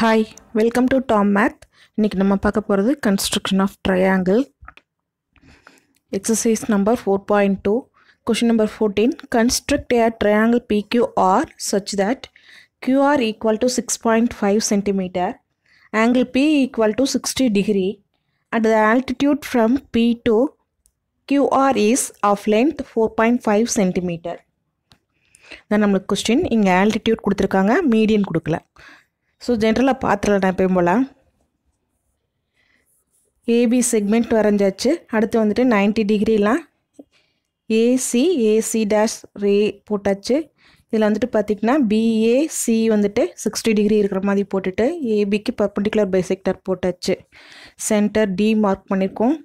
hi welcome to Tom Math இன்றைக்கி நம்ம பார்க்க போகிறது construction of triangle exercise number four point two question number fourteen construct a triangle P Q R such that Q R equal to six point five centimetre angle P equal to sixty degree at the altitude from P to Q R is of length four point five centimetre தான் நம்மளுக்கு question இங்கே altitude கொடுத்துருக்காங்க median கொடுக்கல so ஜென்ரலாக பார்த்துடலாம் எப்பயும் போல் AB segment வரைஞ்சாச்சு அடுத்து வந்துட்டு நைன்ட்டி டிகிரிலாம் ஏசி ஏசி டேஷ் ரே போட்டாச்சு இதில் வந்துட்டு பார்த்திங்கன்னா பிஏசி வந்துட்டு சிக்ஸ்டி டிகிரி இருக்கிற மாதிரி போட்டுட்டு ஏபிக்கு பர்பண்டிகுலர் பைசெக்டர் போட்டாச்சு சென்டர் டி மார்க் பண்ணியிருக்கோம்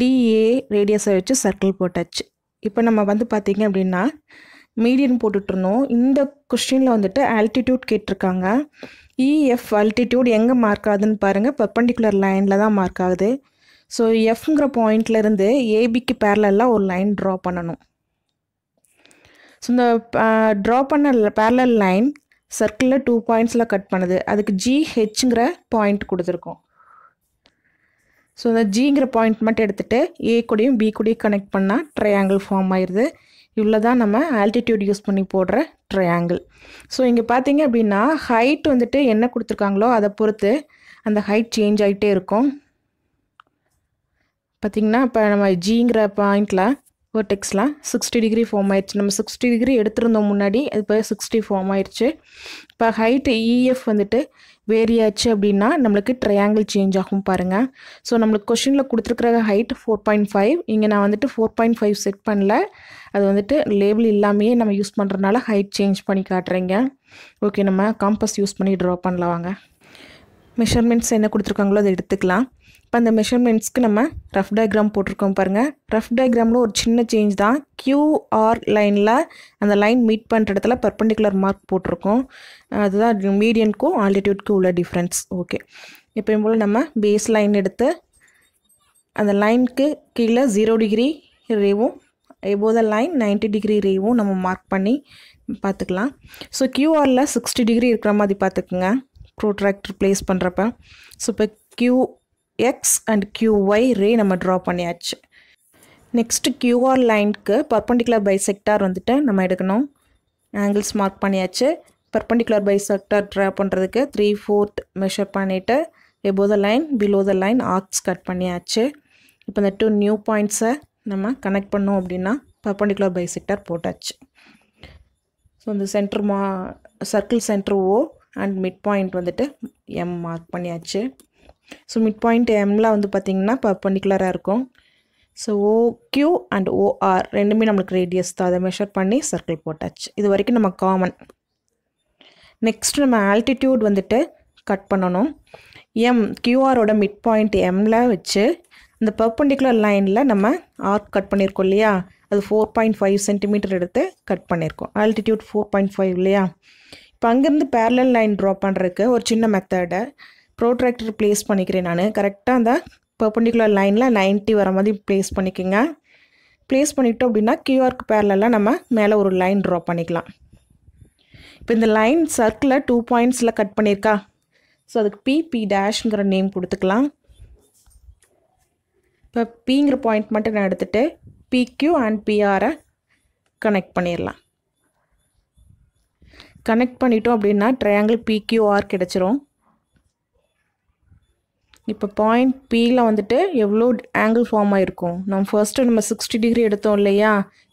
டிஏ ரேடியஸை வச்சு சர்க்கிள் போட்டாச்சு இப்போ நம்ம வந்து பார்த்திங்க அப்படின்னா மீடியன் போட்டுட்ருந்தோம் இந்த கொஸ்டினில் வந்துட்டு ஆல்டிடியூட் கேட்டிருக்காங்க இஎஃப் ஆல்டிடியூட் எங்கே மார்க் ஆகுதுன்னு பாருங்கள் பர்பண்டிகுலர் லைனில் தான் மார்க் ஆகுது ஸோ எஃப்ங்கிற பாயிண்ட்லேருந்து ஏபிக்கு பேரலெல்லாம் ஒரு லைன் ட்ரா பண்ணணும் ஸோ இந்த ட்ரா பண்ண பேரலல் லைன் சர்க்கிளில் டூ பாயிண்ட்ஸில் கட் பண்ணுது அதுக்கு ஜிஹெச்ங்கிற பாயிண்ட் கொடுத்துருக்கோம் ஸோ இந்த ஜிங்கிற பாயிண்ட் மட்டும் எடுத்துகிட்டு ஏ கூடையும் பி கூடையும் கனெக்ட் பண்ணால் ட்ரையாங்கிள் ஃபார்ம் ஆயிடுது இவ்வளோ தான் நம்ம ஆல்டிடியூட் யூஸ் பண்ணி போடுற ட்ரையாங்கிள் ஸோ இங்கே பார்த்தீங்க அப்படின்னா ஹைட் வந்துட்டு என்ன கொடுத்துருக்காங்களோ அதை பொறுத்து அந்த ஹைட் சேஞ்ச் ஆகிட்டே இருக்கும் பார்த்திங்கன்னா இப்போ நம்ம ஜிங்கிற பாயிண்டில் வெர்டெக்ஸில் சிக்ஸ்டி டிகிரி ஃபார்ம் ஆயிடுச்சு நம்ம சிக்ஸ்டி டிகிரி எடுத்திருந்தோம் முன்னாடி அது இப்போ சிக்ஸ்டி ஃபார்ம் ஆயிடுச்சு இப்போ ஹைட்டு இஎஃப் வந்துட்டு வேரியாச்சு அப்படின்னா நம்மளுக்கு ட்ரையாங்கிள் சேஞ்ச் ஆகும் பாருங்கள் ஸோ நம்மளுக்கு கொஷினில் கொடுத்துருக்குற ஹைட் ஃபோர் பாயிண்ட் ஃபைவ் இங்கே நான் வந்துட்டு ஃபோர் பாயிண்ட் ஃபைவ் செட் பண்ணல அது வந்துட்டு லேபிள் இல்லாமையே நம்ம யூஸ் பண்ணுறதுனால ஹைட் சேஞ்ச் பண்ணி காட்டுறீங்க ஓகே நம்ம காம்பஸ் யூஸ் பண்ணி ட்ரா பண்ணலாம் வாங்க மெஷர்மெண்ட்ஸ் என்ன கொடுத்துருக்காங்களோ அதை எடுத்துக்கலாம் இப்போ அந்த மெஷர்மெண்ட்ஸ்க்கு நம்ம ரஃப் டயக்ராம் போட்டிருக்கோம் பாருங்கள் ரஃப் டயக்ராமில் ஒரு சின்ன சேஞ்ச் தான் கியூஆர் லைனில் அந்த லைன் மீட் பண்ணுற இடத்துல பர்பண்டிகுலர் மார்க் போட்டிருக்கோம் அதுதான் மீடியனுக்கும் ஆல்டிடியூட்க்கும் உள்ள டிஃப்ரென்ஸ் ஓகே எப்பயும் போல் நம்ம பேஸ் லைன் எடுத்து அந்த லைனுக்கு கீழே ஜீரோ டிகிரி ரேவும் above the line ninety degree ரேவும் நம்ம மார்க் பண்ணி பார்த்துக்கலாம் ஸோ கியூஆரில் சிக்ஸ்டி டிகிரி இருக்கிற மாதிரி பார்த்துக்குங்க ப்ரோட்ராக்டர் ப்ளேஸ் பண்ணுறப்ப ஸோ இப்போ Q X and Q Y ray நம்ம ட்ரா பண்ணியாச்சு நெக்ஸ்ட்டு க்யூஆர் லைனுக்கு பர்பண்டிகுலர் செக்டார் வந்துட்டு நம்ம எடுக்கணும் ஆங்கிள்ஸ் மார்க் பண்ணியாச்சு பர்பண்டிகுலர் செக்டார் ட்ரா பண்ணுறதுக்கு த்ரீ ஃபோர்த் மெஷர் பண்ணிவிட்டு above the line below the line arcs cut பண்ணியாச்சு இப்போ இந்த டூ நியூ பாயிண்ட்ஸை நம்ம கனெக்ட் பண்ணோம் அப்படின்னா பர்பண்டிகுலர் பைசெக்டார் போட்டாச்சு ஸோ இந்த சென்டர் மா circle centre O and midpoint வந்துட்டு எம் மார்க் பண்ணியாச்சு ஸோ மிட் பாயிண்ட் எம்லாம் வந்து பார்த்திங்கன்னா பர்பண்டிகுலராக இருக்கும் ஸோ ஓக்யூ அண்ட் ஓஆர் ரெண்டுமே நம்மளுக்கு ரேடியஸ் தான் அதை மெஷர் பண்ணி சர்க்கிள் போட்டாச்சு இது வரைக்கும் நம்ம காமன் நெக்ஸ்ட் நம்ம ஆல்டிடியூட் வந்துட்டு கட் பண்ணணும் எம் கியூஆரோட மிட் பாயிண்ட் எம்மில் வச்சு அந்த பர்பண்டிகுலர் லைனில் நம்ம ஆர்க் கட் பண்ணியிருக்கோம் இல்லையா அது ஃபோர் பாயிண்ட் ஃபைவ் சென்டிமீட்டர் எடுத்து கட் பண்ணியிருக்கோம் ஆல்டிடியூட் ஃபோர் பாயிண்ட் ஃபைவ் இல்லையா இப்போ அங்கேருந்து பேரலல் லைன் ட்ரா பண்ணுறதுக்கு ஒரு சின்ன மெத்தடை ப்ரோட்ராக்டர் ப்ளேஸ் பண்ணிக்கிறேன் நான் கரெக்டாக அந்த பர்பண்டிகுலர் லைனில் நைன்ட்டி வர மாதிரி ப்ளேஸ் பண்ணிக்கோங்க ப்ளேஸ் பண்ணிட்டோம் அப்படின்னா கியூஆர்க்கு பேரலெலாம் நம்ம மேலே ஒரு லைன் ட்ரா பண்ணிக்கலாம் இப்போ இந்த லைன் சர்க்கிளில் டூ பாயிண்ட்ஸில் கட் பண்ணியிருக்கா ஸோ அதுக்கு பி பி டேஷ்ங்கிற நேம் கொடுத்துக்கலாம் இப்போ பிங்கிற பாயிண்ட் மட்டும் நான் எடுத்துகிட்டு பிக்யூ அண்ட் பிஆரை கனெக்ட் பண்ணிடலாம் கனெக்ட் பண்ணிட்டோம் அப்படின்னா ட்ரையாங்கிள் பிக்யூஆர் கிடச்சிரும் இப்போ பாயிண்ட் பியில் வந்துட்டு எவ்வளோ ஆங்கிள் ஃபார்ம் ஆகிருக்கும் நம்ம ஃபர்ஸ்ட்டு நம்ம சிக்ஸ்டி டிகிரி எடுத்தோம் இல்லையா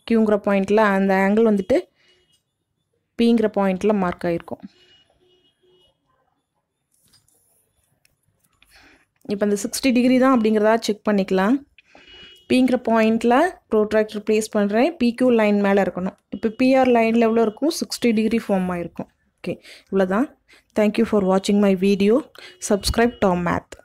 கியூங்கிற பாயிண்டில் அந்த ஆங்கிள் வந்துட்டு பிங்கிற பாயிண்டில் மார்க் ஆகிருக்கும் இப்போ இந்த சிக்ஸ்டி டிகிரி தான் அப்படிங்கிறதா செக் பண்ணிக்கலாம் பிங்கிற பாயிண்டில் ப்ரோட்ராக்டர் ப்ளேஸ் பண்ணுறேன் பிக்யூ லைன் மேலே இருக்கணும் இப்போ பிஆர் லைனில் எவ்வளோ இருக்கும் சிக்ஸ்டி டிகிரி ஃபார்ம் ஆகிருக்கும் ஓகே இவ்வளோ தான் தேங்க்யூ ஃபார் வாட்சிங் my video subscribe Tom math